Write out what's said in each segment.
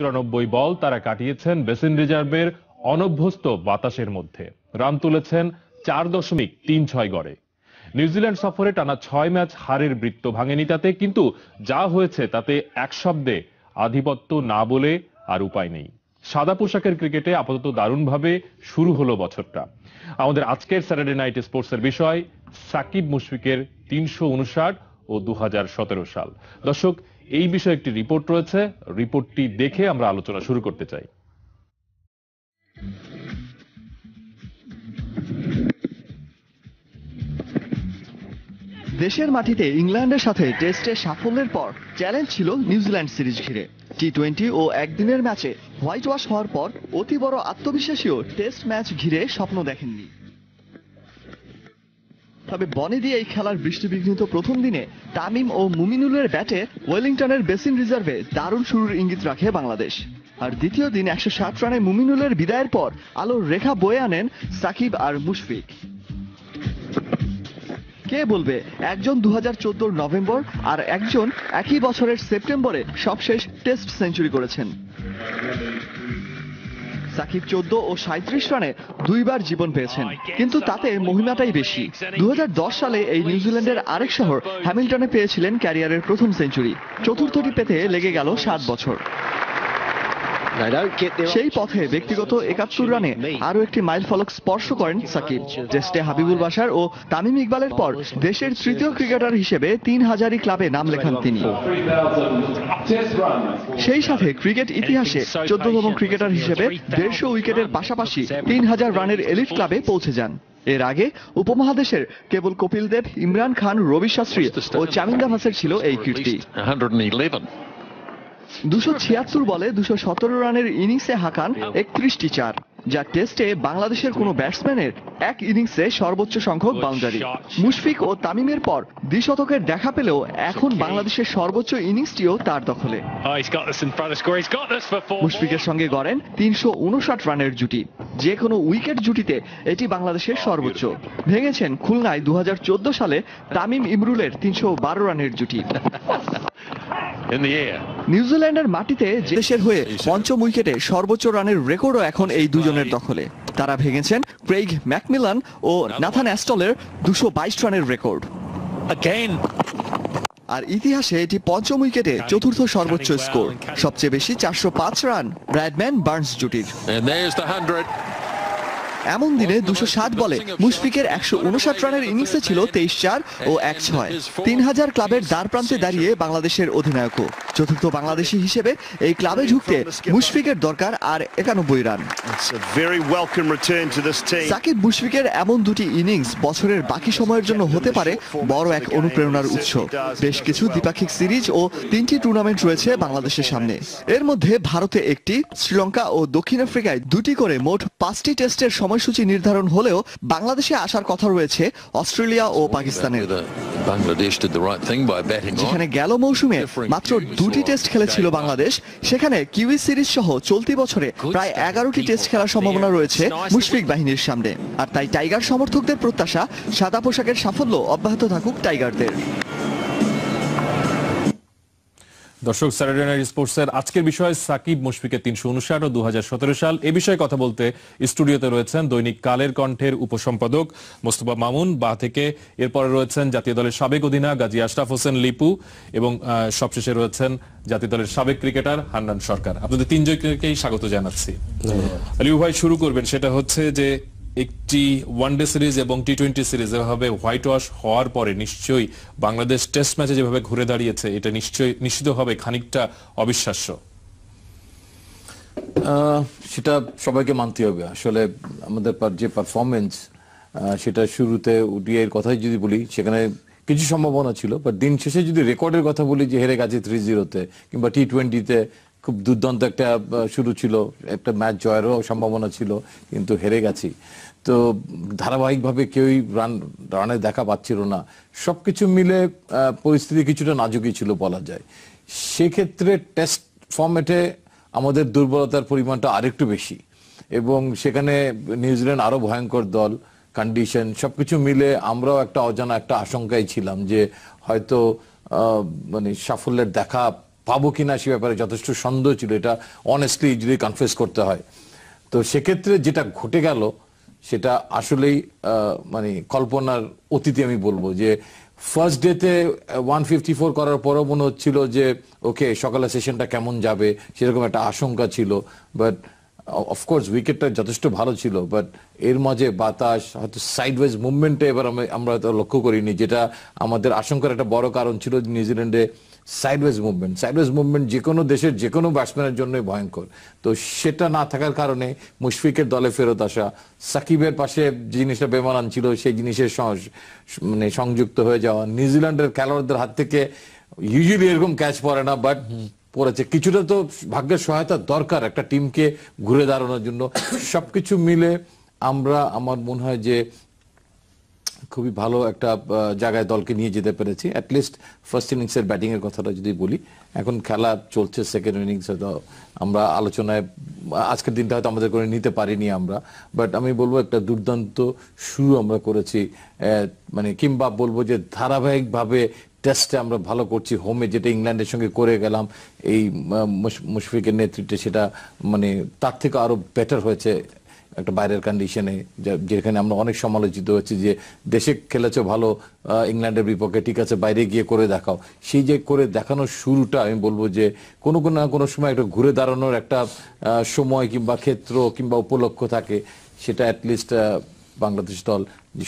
চুরানব্বই বল তারা কাটিয়েছেন বেসিন রিজার্ভের অনভ্যস্ত বাতাসের মধ্যে রান তুলেছেন চার দশমিক তিন ছয় গড়ে নিউজিল্যান্ড সফরে টানা ছয় ম্যাচ হারের বৃত্ত ভাঙেনি তাতে কিন্তু যা হয়েছে তাতে এক শব্দে আধিপত্য না বলে আর উপায় নেই সাদা পোশাকের ক্রিকেটে আপাতত দারুণভাবে শুরু হলো বছরটা আমাদের আজকের স্যাটারডে নাইট স্পোর্টসের বিষয় সাকিব মুশফিকের তিনশো ও দু সাল দর্শক এই বিষয়ে একটি রিপোর্ট রয়েছে রিপোর্টটি দেখে আমরা আলোচনা শুরু করতে চাই দেশের মাটিতে ইংল্যান্ডের সাথে টেস্টে সাফল্যের পর চ্যালেঞ্জ ছিল নিউজিল্যান্ড সিরিজ ঘিরে টি টোয়েন্টি ও একদিনের ম্যাচে হোয়াইট ওয়াশ হওয়ার পর অতি বড় আত্মবিশ্বাসীও টেস্ট ম্যাচ ঘিরে স্বপ্ন দেখেননি তবে দিয়ে এই খেলার বৃষ্টিবিঘ্নিত প্রথম দিনে তামিম ও মুমিনুলের ব্যাটে ওয়েলিংটনের বেসিন রিজার্ভে দারুণ শুরুর ইঙ্গিত রাখে বাংলাদেশ আর দ্বিতীয় দিন একশো ষাট রানে মুমিনুলের বিদায়ের পর আলোর রেখা বয়ে আনেন সাকিব আর মুশফিক কে বলবে একজন দু হাজার নভেম্বর আর একজন একই বছরের সেপ্টেম্বরে সবশেষ টেস্ট সেঞ্চুরি করেছেন সাকিব চোদ্দ ও সাঁত্রিশ রানে দুইবার জীবন পেয়েছেন কিন্তু তাতে মহিমাটাই বেশি দু সালে এই নিউজিল্যান্ডের আরেক শহর হ্যামিল্টনে পেয়েছিলেন ক্যারিয়ারের প্রথম সেঞ্চুরি চতুর্থটি পেতে লেগে গেল সাত বছর সেই পথে ব্যক্তিগত একাত্তর রানে আরও একটি মাইল ফলক স্পর্শ করেন সাকিব টেস্টে হাবিবুল বাসার ও তামিম ইকবালের পর দেশের তৃতীয় ক্রিকেটার হিসেবে তিন হাজারি ক্লাবে নাম লেখান তিনি সেই সাথে ক্রিকেট ইতিহাসে চোদ্দতম ক্রিকেটার হিসেবে দেড়শো উইকেটের পাশাপাশি তিন হাজার রানের এলিট ক্লাবে পৌঁছে যান এর আগে উপমহাদেশের কেবল কপিল দেব ইমরান খান রবি শাস্ত্রী ও চামিন্দা ভাসের ছিল এই কীর্তি দুশো ছিয়াত্তর বলে দুশো সতেরো রানের ইনিংসে হাঁকান একত্রিশটি চার যা টেস্টে বাংলাদেশের কোনো ব্যাটসম্যানের এক ইনিংসে সর্বোচ্চ সংখ্যক বাউন্ডারি মুশফিক ও তামিমের পর দ্বিশতকের দেখা পেলেও এখন বাংলাদেশের সর্বোচ্চ ইনিংসটিও তার দখলে oh, মুশফিকের সঙ্গে গড়েন তিনশো উনষাট রানের জুটি যে কোনো উইকেট জুটিতে এটি বাংলাদেশের oh, সর্বোচ্চ ভেঙেছেন খুলনায় দু সালে তামিম ইমরুলের তিনশো রানের জুটি নিউজিল্যান্ডের মাটিতে দেশের হয়ে পঞ্চম উইকেটে সর্বোচ্চ রানের রেকর্ডও এখন এই দুজনের দখলে তারা ভেঙেছেন ক্রেইগ ম্যাকমিলান ও নাথান অ্যাস্টলের দুশো বাইশ রানের রেকর্ড আর ইতিহাসে এটি পঞ্চম উইকেটে চতুর্থ সর্বোচ্চ স্কোর সবচেয়ে বেশি চারশো রান ব্র্যাডম্যান বার্নস জুটির এমন দিনে দুশো সাত বলে মুশফিকের একশো উনষাট রানের ইনিংসে ছিল তেইশ চার ও এক ছয় তিন হাজার ক্লাবের দ্বার প্রান্তে দাঁড়িয়ে বাংলাদেশের অধিনায়কও চতুর্থ বাংলাদেশি হিসেবে এই ক্লাবে ঢুকতে মুশফিকের দরকার আর একানব্বই রান সাকিব মুশফিকের এমন দুটি ইনিংস বছরের বাকি সময়ের জন্য হতে পারে বড় এক অনুপ্রেরণার উৎস বেশ কিছু দ্বিপাক্ষিক সিরিজ ও তিনটি টুর্নামেন্ট রয়েছে বাংলাদেশের সামনে এর মধ্যে ভারতে একটি শ্রীলঙ্কা ও দক্ষিণ আফ্রিকায় দুটি করে মোট পাঁচটি টেস্টের সময় সময়সূচি নির্ধারণ হলেও বাংলাদেশে আসার কথা রয়েছে অস্ট্রেলিয়া ও পাকিস্তানের যেখানে গেল মৌসুমে মাত্র দুটি টেস্ট খেলেছিল বাংলাদেশ সেখানে কিউই সিরিজ সহ চলতি বছরে প্রায় এগারোটি টেস্ট খেলার সম্ভাবনা রয়েছে মুশফিক বাহিনীর সামনে আর তাই টাইগার সমর্থকদের প্রত্যাশা সাদা পোশাকের সাফল্য অব্যাহত থাকুক টাইগারদের দর্শক স্যাটারডে নাইট স্পোর্টসের আজকের বিষয় সাকিব মুশফিকের তিনশো উনষাট ও দু সাল এ বিষয়ে কথা বলতে স্টুডিওতে রয়েছেন দৈনিক কালের কণ্ঠের উপসম্পাদক মোস্তফা মামুন বা থেকে এরপরে রয়েছেন জাতীয় দলের সাবেক অধিনায়ক গাজী আশরাফ হোসেন লিপু এবং সবশেষে রয়েছেন জাতীয় দলের সাবেক ক্রিকেটার হান্নান সরকার আপনাদের তিনজনকেই স্বাগত জানাচ্ছি লিপু ভাই শুরু করবেন সেটা হচ্ছে যে একটি ওয়ানডে সিরিজ এবং টি টোয়েন্টি সিরিজ এভাবে হোয়াইট ওয়াশ হওয়ার পরে নিশ্চয়ই বাংলাদেশ টেস্ট ম্যাচে যেভাবে ঘুরে দাঁড়িয়েছে এটা নিশ্চয়ই নিশ্চিতভাবে খানিকটা অবিশ্বাস্য সেটা সবাইকে মানতে হবে আসলে আমাদের যে পারফরমেন্স সেটা শুরুতে ওডিআইয়ের কথাই যদি বলি সেখানে কিছু সম্ভাবনা ছিল বাট দিন শেষে যদি রেকর্ডের কথা বলি যে হেরে গেছে থ্রি জিরোতে কিংবা টি টোয়েন্টিতে খুব দুর্দান্ত একটা শুরু ছিল একটা ম্যাচ জয়েরও সম্ভাবনা ছিল কিন্তু হেরে গেছি তো ধারাবাহিকভাবে কেউই রান রানে দেখা পাচ্ছিল না সব কিছু মিলে পরিস্থিতি কিছুটা নাজুকই ছিল বলা যায় সেক্ষেত্রে টেস্ট ফর্মেটে আমাদের দুর্বলতার পরিমাণটা আরেকটু বেশি এবং সেখানে নিউজিল্যান্ড আরও ভয়ঙ্কর দল কন্ডিশন সব কিছু মিলে আমরাও একটা অজানা একটা আশঙ্কায় ছিলাম যে হয়তো মানে সাফল্যের দেখা পাবো কি না সে ব্যাপারে যথেষ্ট সন্দেহ ছিল এটা অনেস্টলি যদি কনফেস করতে হয় তো সেক্ষেত্রে যেটা ঘটে গেল সেটা আসলেই মানে কল্পনার অতীতে আমি বলবো যে ফার্স্ট ডেতে ওয়ান ফিফটি ফোর করার পরও মনে হচ্ছিল যে ওকে সকালে সেশনটা কেমন যাবে সেরকম একটা আশঙ্কা ছিল বাট অফকোর্স উইকেটটা যথেষ্ট ভালো ছিল বাট এর মাঝে বাতাস হয়তো সাইডওয়েজ মুভমেন্টটা এবার আমরা লক্ষ্য করিনি যেটা আমাদের আশঙ্কার একটা বড় কারণ ছিল নিউজিল্যান্ডে সাইডওয়েজ মুভমেন্ট সাইডওয়েজ মুভমেন্ট যে কোনো দেশের যে কোনো ব্যাটসম্যানের জন্যই ভয়ঙ্কর তো সেটা না থাকার কারণে মুশফিকের দলে ফেরত আসা সাকিবের পাশে জিনিসটা বেমানান ছিল সেই জিনিসের মানে সংযুক্ত হয়ে যাওয়া নিউজিল্যান্ডের খেলোয়াড়দের হাত থেকে ইউজুয়ালি এরকম ক্যাচ পড়ে না বাট পড়েছে কিছুটা তো ভাগ্যের সহায়তা দরকার একটা টিমকে ঘুরে দাঁড়ানোর জন্য সবকিছু মিলে আমরা আমার মনে হয় যে খুবই ভালো একটা জায়গায় দলকে নিয়ে যেতে পেরেছি অ্যাটলিস্ট ফার্স্ট ইনিংসের ব্যাটিংয়ের কথাটা যদি বলি এখন খেলা চলছে সেকেন্ড ইনিংস হয়তো আমরা আলোচনায় আজকের দিনটা হয়তো আমাদের করে নিতে পারিনি আমরা বাট আমি বলবো একটা দুর্দান্ত শুরু আমরা করেছি মানে কিংবা বলবো যে ধারাবাহিকভাবে টেস্টে আমরা ভালো করছি হোমে যেটা ইংল্যান্ডের সঙ্গে করে গেলাম এই মুশফিকের নেতৃত্বে সেটা মানে তার থেকে আরও বেটার হয়েছে একটা বাইরের কন্ডিশনে যেখানে আমরা অনেক সমালোচিত হচ্ছে যে দেশে খেলেছো ভালো ইংল্যান্ডের বিপক্ষে ঠিক আছে বাইরে গিয়ে করে দেখাও সেই যে করে দেখানোর শুরুটা আমি বলবো যে কোনো কোনো না কোনো সময় একটা ঘুরে দাঁড়ানোর একটা সময় কিংবা ক্ষেত্র কিংবা উপলক্ষ থাকে সেটা অ্যাটলিস্ট বাংলাদেশ দল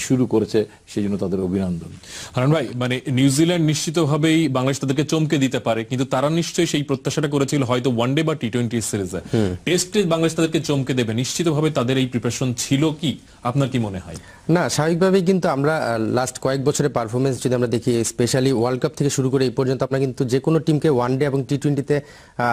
শুরু করেছে সেই জন্য তাদের অভিনন্দন হারান ভাই মানে নিউজিল্যান্ড নিশ্চিত ভাবেই বাংলাদেশ তাদেরকে চমকে দিতে পারে কিন্তু তারা নিশ্চয়ই সেই প্রত্যাশাটা করেছিল হয়তো ওয়ানডে বা টি টোয়েন্টি সিরিজে টেস্টে বাংলাদেশ তাদেরকে চমকে দেবে নিশ্চিত ভাবে তাদের এই প্রিপারেশন ছিল কি আপনার কি মনে হয় না স্বাভাবিকভাবেই কিন্তু আমরা লাস্ট কয়েক বছরের পারফরমেন্স যদি আমরা দেখি স্পেশালি ওয়ার্ল্ড কাপ থেকে শুরু করে এই পর্যন্ত আমরা কিন্তু যে কোনো টিমকে ওয়ানডে এবং টি টোয়েন্টিতে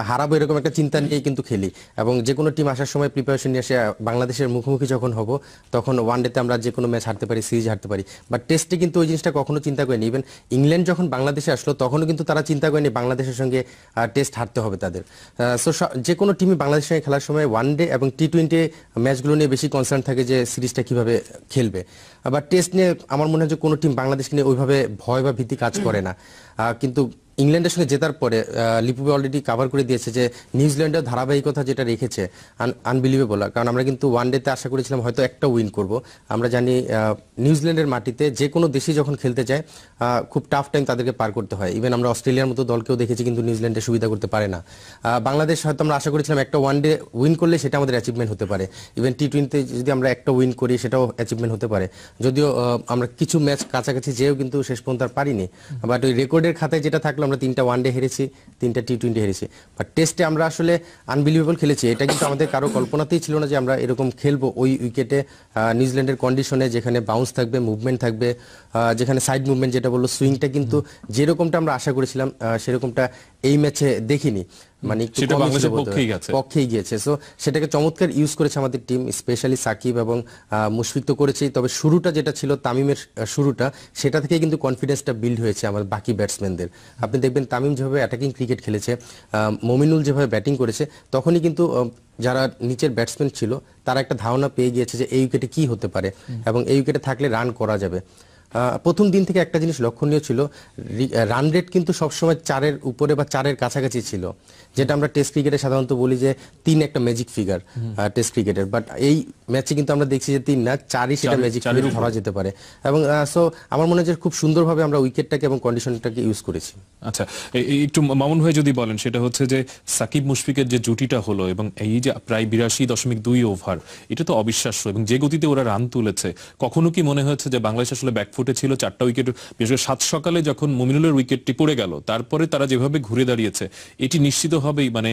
হারাবো এরকম একটা চিন্তা নিয়েই কিন্তু খেলি এবং যে কোনো টিম আসার সময় প্রিপারেশন নিয়ে এসে বাংলাদেশের মুখোমুখি যখন হব তখন ওয়ানডেতে আমরা যে কোনো ম্যাচ হারতে পারি সিরিজ হারতে পারি বাট টেস্টে কিন্তু ওই জিনিসটা কখনো চিন্তা করেনি ইভেন ইংল্যান্ড যখন বাংলাদেশে আসলো তখনও কিন্তু তারা চিন্তা করেনি বাংলাদেশের সঙ্গে টেস্ট হারতে হবে তাদের সো যে কোনো টিমই বাংলাদেশের সঙ্গে খেলার সময় ওয়ান ডে এবং টি টোয়েন্টি ম্যাচগুলো নিয়ে বেশি কনসার্ন থাকে যে সিরিজটা কীভাবে খেলবে বা টেস্ট নিয়ে আমার মনে হয় যে কোনো টিম বাংলাদেশ নিয়ে ওইভাবে ভয় বা ভীতি কাজ করে না কিন্তু ইংল্যান্ডের সঙ্গে জেতার পরে লিপুবে অলরেডি কাভার করে দিয়েছে যে নিউজিল্যান্ডের ধারাবাহিকতা যেটা রেখেছে আনবিলিভেবল কারণ আমরা কিন্তু ওয়ান ডেতে আশা করেছিলাম হয়তো একটা উইন করব আমরা জানি নিউজিল্যান্ডের মাটিতে যে কোনো দেশই যখন খেলতে যায় খুব টাফ টাইম তাদেরকে পার করতে হয় ইভেন আমরা অস্ট্রেলিয়ার মতো দলকেও দেখেছি কিন্তু নিউজিল্যান্ডে সুবিধা করতে পারে না বাংলাদেশ হয়তো আমরা আশা করেছিলাম একটা ওয়ান ডে উইন করলে সেটা আমাদের অ্যাচিভমেন্ট হতে পারে ইভেন টি টোয়েন্টিতে যদি আমরা একটা উইন করি সেটাও অ্যাচিভমেন্ট হতে পারে যদিও আমরা কিছু ম্যাচ কাছাকাছি যেও কিন্তু শেষ পর্যন্ত আর পারিনি বাট ওই রেকর্ডের খাতায় যেটা থাকলো আমরা তিনটা ওয়ানডে হেরেছি তিনটা টি টোয়েন্টি হেরেছি বাট টেস্টে আমরা আসলে আনবিলিভেবল খেলেছি এটা কিন্তু আমাদের কারো কল্পনাতেই ছিল না যে আমরা এরকম খেলবো ওই উইকেটে নিউজিল্যান্ডের কন্ডিশনে যেখানে বাউন্স থাকবে মুভমেন্ট থাকবে যেখানে সাইড মুভমেন্ট যেটা বললো সুইংটা কিন্তু যেরকমটা আমরা আশা করেছিলাম সেরকমটা এই ম্যাচে দেখিনি মানে পক্ষেই গেছে গিয়েছে সো সেটাকে চমৎকার ইউজ করেছে আমাদের টিম স্পেশালি সাকিব এবং মুশফিক তো করেছেই তবে শুরুটা যেটা ছিল তামিমের শুরুটা সেটা থেকে কিন্তু কনফিডেন্সটা বিল্ড হয়েছে আমার বাকি ব্যাটসম্যানদের আপনি দেখবেন তামিম যেভাবে অ্যাটাকিং ক্রিকেট খেলেছে মমিনুল যেভাবে ব্যাটিং করেছে তখনই কিন্তু যারা নিচের ব্যাটসম্যান ছিল তারা একটা ধারণা পেয়ে গিয়েছে যে এই উইকেটে কি হতে পারে এবং এই উইকেটে থাকলে রান করা যাবে প্রথম দিন থেকে একটা জিনিস লক্ষণীয় ছিল রান রেট কিন্তু সবসময় চারের উপরে বা চারের কাছাকাছি ছিল যেটা আমরা টেস্ট ক্রিকেটে সাধারণত বলি যে তিন একটা ম্যাজিক ফিগার টেস্ট ক্রিকেটের বাট এই ম্যাচে কিন্তু আমরা দেখছি যে তিন না চারই সেটা ম্যাজিক ফিগার ধরা যেতে পারে এবং সো আমার মনে হয় যে খুব সুন্দরভাবে আমরা উইকেটটাকে এবং কন্ডিশনটাকে ইউজ করেছি আচ্ছা একটু মামুন হয়ে যদি বলেন সেটা হচ্ছে যে সাকিব মুশফিকের যে জুটিটা হলো এবং এই যে প্রায় বিরাশি দশমিক দুই ওভার এটা তো অবিশ্বাস্য এবং যে গতিতে ওরা রান তুলেছে কখনো কি মনে হয়েছে যে বাংলাদেশ আসলে ব্যাকফুটে ছিল চারটা উইকেট বিশেষ করে সাত সকালে যখন মুমিনুলের উইকেটটি পড়ে গেল তারপরে তারা যেভাবে ঘুরে দাঁড়িয়েছে এটি নিশ্চিত কোনোভাবেই মানে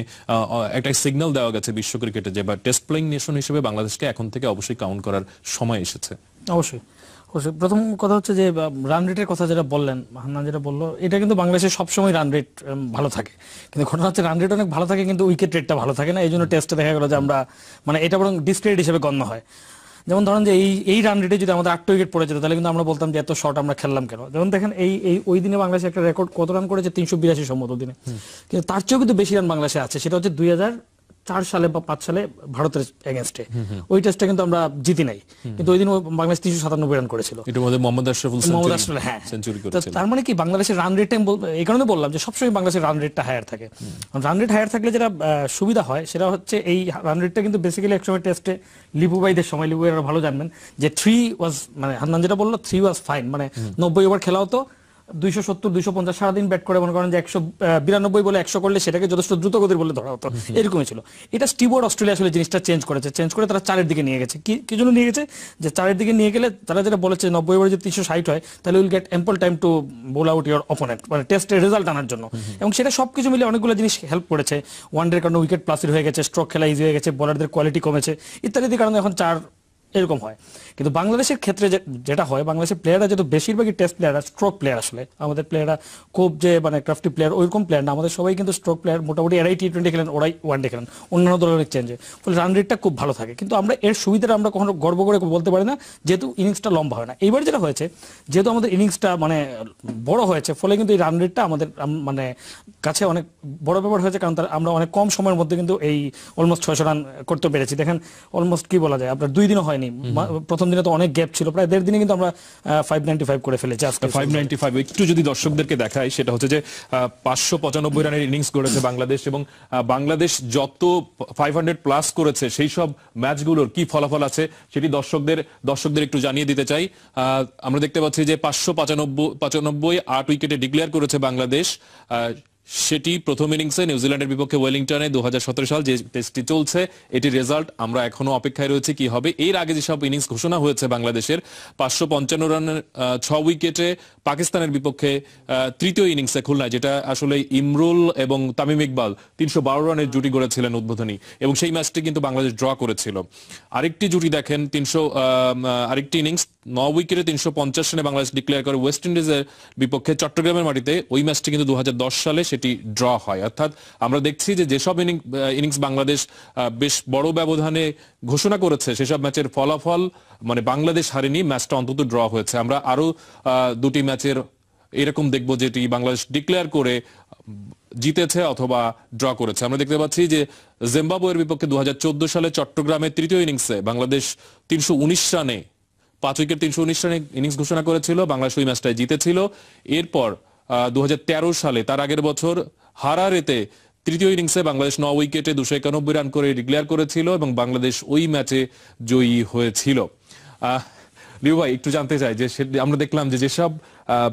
একটা সিগন্যাল দেওয়া গেছে বিশ্ব ক্রিকেটে যে বা টেস্ট প্লেইং নেশন হিসেবে বাংলাদেশকে এখন থেকে অবশ্যই কাউন্ট করার সময় এসেছে অবশ্যই প্রথম কথা হচ্ছে যে রান রেটের কথা যেটা বললেন হান্নান যেটা বললো এটা কিন্তু বাংলাদেশে সবসময় রান রেট ভালো থাকে কিন্তু ঘটনা হচ্ছে রান রেট অনেক ভালো থাকে কিন্তু উইকেট রেটটা ভালো থাকে না এই জন্য টেস্টে দেখা গেলো যে আমরা মানে এটা বরং ডিসক্রেড হিসেবে গণ্য হয় যেমন ধরেন যে এই এই রান রেটে যদি আমাদের আটটা উইকেট পড়ে যেত তাহলে কিন্তু আমরা বলতাম যে এত শর্ট আমরা খেললাম কেন যেমন দেখেন এই এই ওই দিনে বাংলাদেশে একটা রেকর্ড কত রান করেছে তিনশো বিরাশি সম্মত দিনে কিন্তু তার চেয়েও কিন্তু বেশি রান বাংলাদেশে আছে সেটা হচ্ছে দুই হাজার চার সালে বা পাঁচ সালে ভারতের এগেনস্টে ওই টেস্টটা কিন্তু আমরা জিতি নাই কিন্তু ওই দিন বাংলাদেশ তিনশো সাতানব্বই রান হ্যাঁ। করেছিল তার মানে কি বাংলাদেশের রান রেট এই কারণে বললাম যে সবসময় বাংলাদেশের রান রেটটা হায়ার থাকে রান রেট হায়ার থাকলে যেটা সুবিধা হয় সেটা হচ্ছে এই রান রেটটা কিন্তু বেসিক্যালি একসময় টেস্টে লিপু ভাইদের সময় লিপু ভালো জানবেন যে থ্রি ওয়াজ মানে হান্নান যেটা বললো থ্রি ওয়াজ ফাইন মানে নব্বই ওভার খেলা হতো দুইশো সত্তর দুইশো পঞ্চাশ সারাদিন ব্যাট করে মনে করেন যে একশো বিরানব্বই বলে একশো করলে সেটাকে যথেষ্ট দ্রুত গতির বলে ধরা হতো এরকমই ছিল এটা স্টিবোর্ড অস্ট্রেলিয়া আসলে জিনিসটা চেঞ্জ করেছে চেঞ্জ করে তারা চারের দিকে নিয়ে গেছে কি জন্য নিয়ে গেছে যে চারের দিকে নিয়ে গেলে তারা যেটা বলেছে নব্বই ওভারে যদি তিনশো ষাট হয় তাহলে will get ample time to bowl out your opponent মানে টেস্টের রেজাল্ট আনার জন্য এবং সেটা সবকিছু মিলে অনেকগুলো জিনিস হেল্প করেছে ওয়ান ডের কারণে উইকেট প্লাসের হয়ে গেছে স্ট্রোক খেলা ইজি হয়ে গেছে বলারদের কোয়ালিটি কমেছে ইত্যাদির কারণে এখন চার এরকম হয় কিন্তু বাংলাদেশের ক্ষেত্রে যেটা হয় বাংলাদেশের প্লেয়াররা যেহেতু বেশিরভাগই টেস্ট প্লেয়াররা স্ট্রোক প্লেয়ার আসলে আমাদের প্লেয়াররা খুব যে মানে ক্রাফটি প্লেয়ার ওইরকম প্লেয়ার না আমাদের সবাই কিন্তু স্ট্রোক প্লেয়ার মোটামুটি এরাই টি টোয়েন্টি খেলেন ওরাই ওয়ান ডে খেলেন অন্যান্য দলের অনেক চেঞ্জে ফলে রান রেটটা খুব ভালো থাকে কিন্তু আমরা এর সুবিধাটা আমরা কখনো গর্ব করে বলতে পারি না যেহেতু ইনিংসটা লম্বা হয় না এইবার যেটা হয়েছে যেহেতু আমাদের ইনিংসটা মানে বড় হয়েছে ফলে কিন্তু এই রান রেটটা আমাদের মানে কাছে অনেক বড় ব্যাপার হয়েছে কারণ তার আমরা অনেক কম সময়ের মধ্যে কিন্তু এই অলমোস্ট ছয়শো রান করতে পেরেছি দেখেন অলমোস্ট কি বলা যায় আপনার দুই দিনও হয়নি প্রথম প্রথম দিনে তো অনেক গ্যাপ ছিল প্রায় দেড় দিনে কিন্তু আমরা ফাইভ নাইনটি ফাইভ করে ফেলেছি আজকে ফাইভ নাইনটি ফাইভ একটু যদি দর্শকদেরকে দেখাই সেটা হচ্ছে যে পাঁচশো পঁচানব্বই রানের ইনিংস করেছে বাংলাদেশ এবং বাংলাদেশ যত ফাইভ হান্ড্রেড প্লাস করেছে সেই সব ম্যাচগুলোর কি ফলাফল আছে সেটি দর্শকদের দর্শকদের একটু জানিয়ে দিতে চাই আমরা দেখতে পাচ্ছি যে পাঁচশো পঁচানব্বই পঁচানব্বই আট উইকেটে ডিক্লেয়ার করেছে বাংলাদেশ সেটি প্রথম ইনিংসে নিউজিল্যান্ডের বিপক্ষে ওয়েলিংটনে দু সাল যে টেস্টটি চলছে এটি রেজাল্ট আমরা এখনো অপেক্ষায় রয়েছে কি হবে এর আগে যেসব ইনিংস ঘোষণা হয়েছে বাংলাদেশের পাঁচশো পঞ্চান্ন রানের ছ উইকেটে পাকিস্তানের বিপক্ষে তৃতীয় ইনিংসে খুলনায় যেটা আসলে ইমরুল এবং তামিম ইকবাল তিনশো বারো রানের জুটি গড়েছিলেন উদ্বোধনী এবং সেই ম্যাচটি কিন্তু বাংলাদেশ ড্র করেছিল আরেকটি জুটি দেখেন তিনশো আরেকটি ইনিংস ন উইকেটে তিনশো পঞ্চাশ রানে বাংলাদেশ ডিক্লেয়ার করে ওয়েস্ট ইন্ডিজের বিপক্ষে চট্টগ্রামের মাটিতে ওই ম্যাচটি কিন্তু দু সালে সেটি ড্র হয় অর্থাৎ আমরা দেখছি যে যেসব ইনিংস বাংলাদেশ বেশ বড় ব্যবধানে ঘোষণা করেছে সেসব ম্যাচের ফলাফল মানে বাংলাদেশ হারেনি ম্যাচটা অন্তত ড্র হয়েছে আমরা আরো দুটি ম্যাচের এরকম দেখব যেটি বাংলাদেশ ডিক্লেয়ার করে জিতেছে অথবা ড্র করেছে আমরা দেখতে পাচ্ছি যে জিম্বাবুয়ের বিপক্ষে দু সালে চট্টগ্রামের তৃতীয় ইনিংসে বাংলাদেশ তিনশো রানে পাঁচ উইকেট তিনশো রানে ইনিংস ঘোষণা করেছিল বাংলাদেশ ওই ম্যাচটায় জিতেছিল এরপর দু সালে তার আগের বছর হারারেতে তৃতীয় ইনিংসে বাংলাদেশ ন উইকেটে দুশো একানব্বই রান করে ডিক্লেয়ার করেছিল এবং বাংলাদেশ ওই ম্যাচে জয়ী হয়েছিল একটু জানতে চাই যে আমরা দেখলাম যে যেসব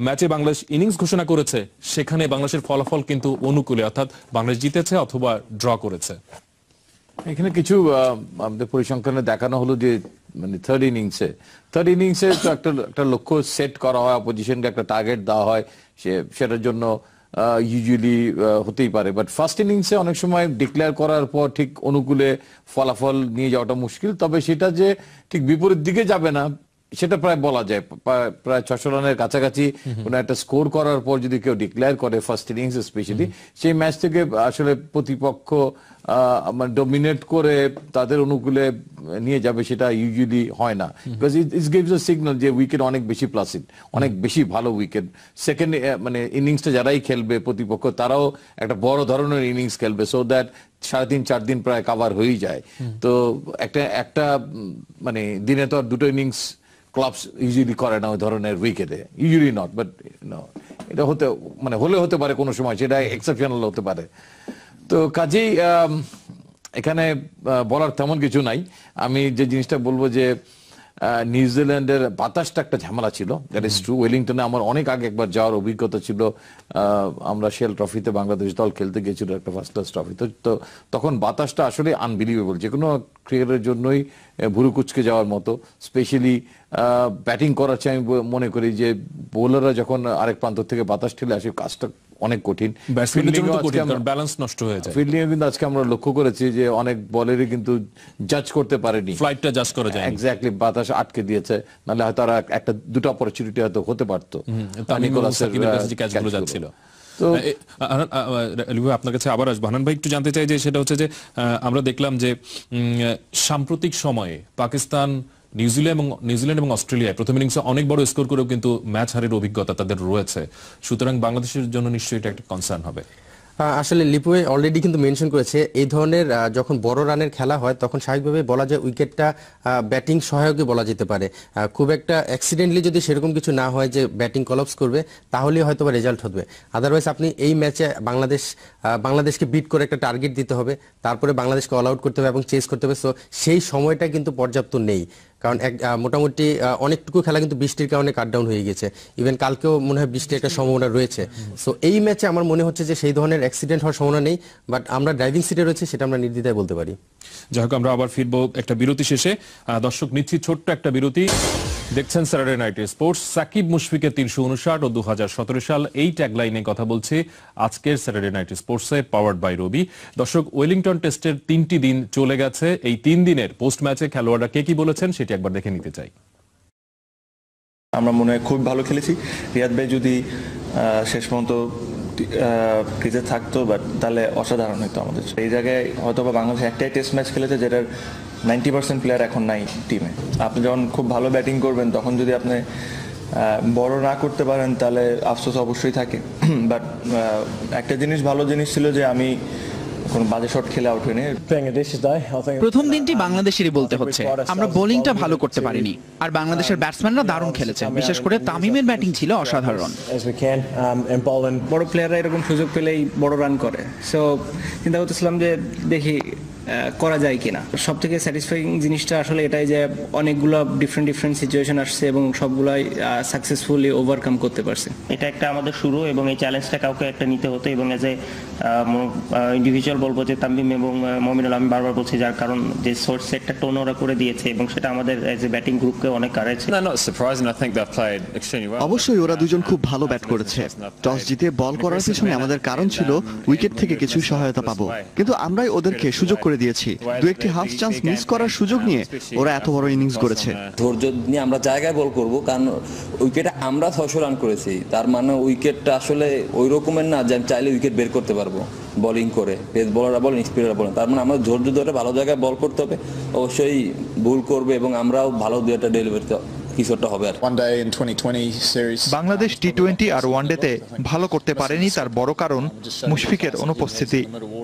ম্যাচে বাংলাদেশ ইনিংস ঘোষণা করেছে সেখানে বাংলাদেশের ফলাফল কিন্তু অনুকূলে অর্থাৎ বাংলাদেশ জিতেছে অথবা ড্র করেছে এখানে কিছু আমাদের পরিসংখ্যানে দেখানো হলো যে মানে থার্ড ইনিংসে থার্ড ইনিংসে তো একটা একটা লক্ষ্য সেট করা হয় অপোজিশনকে একটা টার্গেট দেওয়া হয় সেটার জন্য ইউজুয়ালি হতেই পারে বাট ফার্স্ট ইনিংসে অনেক সময় ডিক্লেয়ার করার পর ঠিক অনুকূলে ফলাফল নিয়ে যাওয়াটা মুশকিল তবে সেটা যে ঠিক বিপরীত দিকে যাবে না সেটা প্রায় বলা যায় প্রায় ছশো রানের কাছাকাছি কোনো একটা স্কোর করার পর যদি কেউ ডিক্লেয়ার করে ফার্স্ট ইনিংস স্পেশালি সেই ম্যাচ থেকে আসলে প্রতিপক্ষ মানে ডোমিনেট করে তাদের অনুকূলে নিয়ে যাবে সেটা ইউজুয়ালি হয় না because it gives a signal যে উইকেট অনেক বেশি প্লাসিড অনেক বেশি ভালো উইকেট সেকেন্ড মানে ইনিংসটা যারাই খেলবে প্রতিপক্ষ তারাও একটা বড় ধরনের ইনিংস খেলবে সো দ্যাট সাড়ে তিন চার দিন প্রায় কাভার হয়েই যায় তো একটা একটা মানে দিনে তো আর দুটো ইনিংস ক্লাবস ইউজুয়ালি করে না ওই ধরনের উইকেটে ইউজুয়ালি নট বাট এটা হতে মানে হলে হতে পারে কোনো সময় সেটা এক্সেপশনাল হতে পারে তো কাজেই এখানে বলার তেমন কিছু নাই আমি যে জিনিসটা বলবো যে নিউজিল্যান্ডের বাতাসটা একটা ঝামেলা ছিল দ্যাট ইস ট্রু ওয়েলিংটনে আমার অনেক আগে একবার যাওয়ার অভিজ্ঞতা ছিল আমরা শেল ট্রফিতে বাংলাদেশ দল খেলতে গিয়েছিল একটা ফার্স্ট ক্লাস ট্রফি তো তখন বাতাসটা আসলে আনবিলিভেবল যে কোনো ক্রিকেটের জন্যই ভুরুকুচকে যাওয়ার মতো স্পেশালি ব্যাটিং করার চেয়ে আমি মনে করি যে বোলাররা যখন আরেক প্রান্ত থেকে বাতাস ঠেলে আসে কাজটা অনেক কঠিন ব্যালেন্স নষ্ট হয়ে যায় ফিল্ডিং কিন্তু আজকে আমরা লক্ষ্য করেছি যে অনেক বলেরই কিন্তু জাজ করতে পারেনি ফ্লাইটটা জাজ করা যায় এক্স্যাক্টলি বাতাস আটকে দিয়েছে নাহলে হয়তো আর একটা দুটো অপরচুনিটি হয়তো হতে পারতো আপনার কাছে আবার আসবো হানান ভাই একটু জানতে চাই যে সেটা হচ্ছে যে আমরা দেখলাম যে সাম্প্রতিক সময়ে পাকিস্তান নিউজিল্যান্ড এবং নিউজিল্যান্ড এবং অস্ট্রেলিয়ায় প্রথম ইনিংসে অনেক বড় স্কোর করেও কিন্তু ম্যাচ হারের অভিজ্ঞতা তাদের রয়েছে সুতরাং বাংলাদেশের জন্য নিশ্চয়ই এটা একটা কনসার্ন হবে আসলে লিপুয়ে অলরেডি কিন্তু মেনশন করেছে এই ধরনের যখন বড় রানের খেলা হয় তখন স্বাভাবিকভাবে বলা যায় উইকেটটা ব্যাটিং সহায়কই বলা যেতে পারে খুব একটা অ্যাক্সিডেন্টলি যদি সেরকম কিছু না হয় যে ব্যাটিং কলাপস করবে তাহলে হয়তো বা রেজাল্ট হবে আদারওয়াইজ আপনি এই ম্যাচে বাংলাদেশ বাংলাদেশকে বিট করে একটা টার্গেট দিতে হবে তারপরে বাংলাদেশকে অল আউট করতে হবে এবং চেস করতে হবে সো সেই সময়টা কিন্তু পর্যাপ্ত নেই কারণ এক মোটামুটি অনেকটুকু খেলা কিন্তু বৃষ্টির কারণে কাটডাউন হয়ে গেছে ইভেন কালকেও মনে হয় বৃষ্টির একটা সম্ভাবনা রয়েছে সো এই ম্যাচে আমার মনে হচ্ছে যে সেই ধরনের অ্যাক্সিডেন্ট হওয়ার সম্ভাবনা নেই বাট আমরা ড্রাইভিং সিটে রয়েছে সেটা আমরা নির্দ্বিধায় বলতে পারি যাই হোক আমরা আবার ফিরবো একটা বিরতি শেষে দর্শক নিচ্ছি ছোট্ট একটা বিরতি দেখছেন স্যাটারডে নাইট স্পোর্টস সাকিব মুশফিকের তিনশো উনষাট ও দু সাল এই ট্যাগলাইনে কথা বলছে আজকের স্যাটারডে নাইট স্পোর্টসে পাওয়ার্ড বাই রবি দর্শক ওয়েলিংটন টেস্টের তিনটি দিন চলে গেছে এই তিন দিনের পোস্ট ম্যাচে খেলোয়াড়রা কে কি বলেছেন সেটি একবার দেখে নিতে চাই আমরা মনে হয় খুব ভালো খেলেছি রিয়াদ ভাই যদি শেষ পর্যন্ত ক্রিজে থাকতো বাট তাহলে অসাধারণ হতো আমাদের এই জায়গায় হয়তো বা বাংলাদেশ একটাই টেস্ট ম্যাচ খেলেছে যেটার নাইনটি পার্সেন্ট প্লেয়ার এখন নাই টিমে আপনি যখন খুব ভালো ব্যাটিং করবেন তখন যদি আপনি বড় না করতে পারেন তাহলে আফসোস অবশ্যই থাকে বাট একটা জিনিস ভালো জিনিস ছিল যে আমি কোন বাজে শট খেলে আউট হয়নি প্রথম দিনটি বাংলাদেশেরই বলতে হচ্ছে আমরা বোলিংটা ভালো করতে পারিনি আর বাংলাদেশের ব্যাটসম্যানরা দারুণ খেলেছে বিশেষ করে তামিমের ব্যাটিং ছিল অসাধারণ বড় প্লেয়াররা এরকম সুযোগ পেলেই বড় রান করে সো চিন্তা করতেছিলাম যে দেখি করা যায় কিনা সব থেকে স্যাটিসফাইং জিনিসটা আসলে এটাই যে অনেকগুলো ডিফারেন্ট ডিফারেন্ট সিচুয়েশন আসছে এবং সবগুলাই সাকসেসফুলি ওভারকাম করতে পারছে এটা একটা আমাদের শুরু এবং এই চ্যালেঞ্জটা কাউকে একটা নিতে হতো এবং এজ এ ইন্ডিভিজুয়াল বলবো যে তামিম এবং মমিনুল আমি বারবার বলছি যার কারণ যে সোর্স একটা টোন ওরা করে দিয়েছে এবং সেটা আমাদের এজ এ ব্যাটিং গ্রুপকে অনেক কারেজ অবশ্যই ওরা দুজন খুব ভালো ব্যাট করেছে টস জিতে বল করার পিছনে আমাদের কারণ ছিল উইকেট থেকে কিছু সহায়তা পাবো কিন্তু আমরাই ওদেরকে সুযোগ করে করে দিয়েছি দু একটি হাফ চান্স মিস করার সুযোগ নিয়ে ওরা এত বড় ইনিংস করেছে ধৈর্য নিয়ে আমরা জায়গায় বল করব কারণ উইকেটে আমরা ছশো রান করেছি তার মানে উইকেটটা আসলে ওই রকমের না যে আমি চাইলে উইকেট বের করতে পারবো বোলিং করে পেস বলাররা বলেন স্পিনাররা বলেন তার মানে আমাদের ধৈর্য ধরে ভালো জায়গায় বল করতে হবে অবশ্যই ভুল করবে এবং আমরাও ভালো দু একটা ডেলিভারিতে বাংলাদেশ টি টোয়েন্টি আর ওয়ানডেতে ভালো করতে পারেনি তার বড় কারণ মুশফিকের অনুপস্থিতি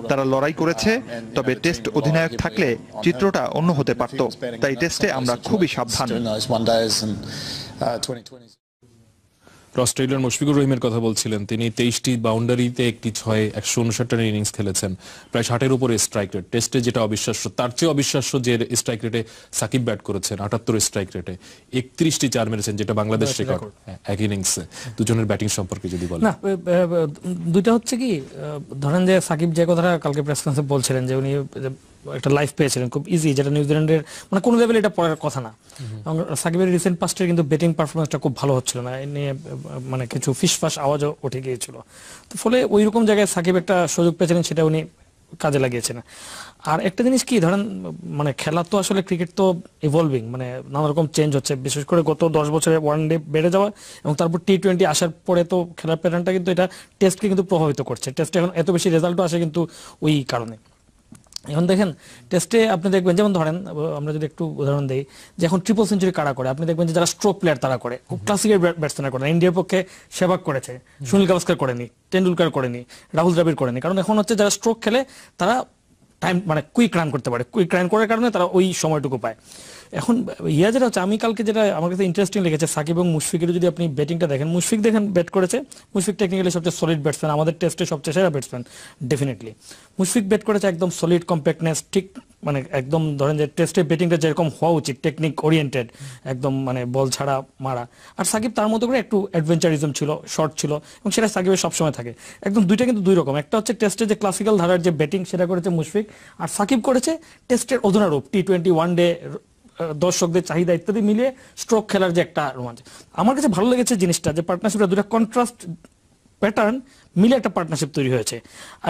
তারা লড়াই করেছে তবে টেস্ট অধিনায়ক থাকলে চিত্রটা অন্য হতে পারত তাই টেস্টে আমরা খুবই সাবধান অস্ট্রেলিয়ার মুশফিকুর রহিমের কথা বলছিলেন তিনি তেইশটি বাউন্ডারিতে একটি ছয় একশো উনষাট ইনিংস খেলেছেন প্রায় ষাটের উপরে স্ট্রাইক রেট টেস্টে যেটা অবিশ্বাস্য তার চেয়ে অবিশ্বাস্য যে স্ট্রাইক রেটে সাকিব ব্যাট করেছেন আটাত্তর স্ট্রাইক রেটে একত্রিশটি চার মেরেছেন যেটা বাংলাদেশ রেকর্ড হ্যাঁ, এক ইনিংসে দুজনের ব্যাটিং সম্পর্কে যদি বলেন না দুইটা হচ্ছে কি ধরেন যে সাকিব যে কথাটা কালকে প্রেস কনফারেন্সে বলছিলেন যে উনি একটা লাইফ পেয়েছিলেন খুব ইজি যেটা নিউজিল্যান্ডের মানে কোনো লেভেলে এটা পড়ার কথা না এবং সাকিবের রিসেন্ট পাস্টের কিন্তু ব্যাটিং পারফরমেন্সটা খুব ভালো হচ্ছিল না নিয়ে মানে কিছু ফিস ফিসফাস আওয়াজও উঠে গিয়েছিল তো ফলে ওই রকম জায়গায় সাকিব একটা সুযোগ পেয়েছিলেন সেটা উনি কাজে লাগিয়েছেন আর একটা জিনিস কি ধরেন মানে খেলা তো আসলে ক্রিকেট তো ইভলভিং মানে নানা রকম চেঞ্জ হচ্ছে বিশেষ করে গত দশ বছরে ওয়ান ডে বেড়ে যাওয়া এবং তারপর টি টোয়েন্টি আসার পরে তো খেলার প্যাটার্নটা কিন্তু এটা টেস্টকে কিন্তু প্রভাবিত করছে টেস্টে এখন এত বেশি রেজাল্টও আসে কিন্তু ওই কারণে এখন দেখেন টেস্টে আপনি দেখবেন যেমন ধরেন আমরা যদি একটু উদাহরণ দিই যে এখন ট্রিপল সেঞ্চুরি কারা করে আপনি দেখবেন যে যারা স্ট্রোক প্লেয়ার তারা করে খুব ক্লাসিকের ব্যাটসম্যান করে ইন্ডিয়ার পক্ষে সেবাক করেছে সুনীল গাভাস্কার করেনি টেন্ডুলকার করেনি রাহুল দ্রাবিড় করেনি কারণ এখন হচ্ছে যারা স্ট্রোক খেলে তারা টাইম মানে কুইক রান করতে পারে কুইক রান করার কারণে তারা ওই সময়টুকু পায় এখন ইয়া যেটা হচ্ছে আমি কালকে যেটা আমার কাছে ইন্টারেস্টিং লেগেছে সাকিব এবং মুশফিকের যদি আপনি ব্যাটিংটা দেখেন মুশফিক দেখেন ব্যাট করেছে মুশফিক টেকনিক্যালি সবচেয়ে সলিড ব্যাটসম্যান আমাদের টেস্টে সবচেয়ে সেরা ব্যাটসম্যান ডেফিনেটলি মুশফিক ব্যাট করেছে একদম সলিড কম্প্যাক্টনেস ঠিক মানে একদম ধরেন যে টেস্টে ব্যাটিংটা যেরকম হওয়া উচিত টেকনিক ওরিয়েন্টেড একদম মানে বল ছাড়া মারা আর সাকিব তার মতো করে একটু অ্যাডভেঞ্চারিজম ছিল শর্ট ছিল এবং সেটা সাকিবের সবসময় থাকে একদম দুইটা কিন্তু দুই রকম একটা হচ্ছে টেস্টে যে ক্লাসিক্যাল ধারার যে ব্যাটিং সেটা করেছে মুশফিক আর সাকিব করেছে টেস্টের অধুনারূপ টি টোয়েন্টি ওয়ান ডে দর্শকদের চাহিদা ইত্যাদি মিলিয়ে স্ট্রোক খেলার যে একটা রোমাঞ্চ আমার কাছে ভালো লেগেছে জিনিসটা যে পার্টনারশিপটা দুটা কন্ট্রাস্ট প্যাটার্ন মিলে একটা পার্টনারশিপ তৈরি হয়েছে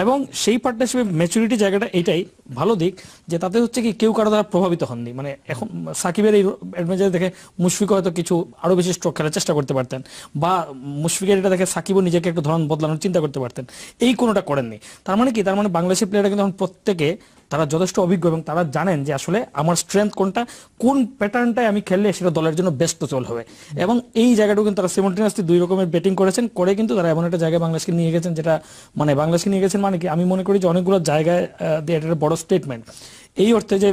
এবং সেই পার্টনারশিপের ম্যাচুরিটি জায়গাটা এটাই ভালো দিক যে তাতে হচ্ছে কি কেউ কারো দ্বারা প্রভাবিত হননি মানে এখন সাকিবের এই অ্যাডভেঞ্চার দেখে মুশফিক হয়তো কিছু আরও বেশি স্ট্রোক খেলার চেষ্টা করতে পারতেন বা মুশফিকের এটা দেখে সাকিবও নিজেকে একটু ধরন বদলানোর চিন্তা করতে পারতেন এই কোনোটা করেননি তার মানে কি তার মানে বাংলাদেশের প্লেয়াররা কিন্তু এখন প্রত্যেকে তারা যথেষ্ট অভিজ্ঞ এবং তারা জানেন যে আসলে আমার স্ট্রেংথ কোনটা কোন প্যাটার্নটাই আমি খেললে সেটা দলের জন্য ব্যস্ত চল হবে এবং এই জায়গাটাও কিন্তু তারা সিমন্টেনিয়াসলি দুই রকমের ব্যাটিং করেছেন করে কিন্তু তারা এমন একটা জায়গায় বাংলাদেশকে নিয়ে নিয়ে গেছেন যেটা মানে বাংলাদেশকে নিয়ে গেছেন মানে কি আমি মনে করি যে অনেকগুলো জায়গায় এটা বড় স্টেটমেন্ট এই অর্থে যে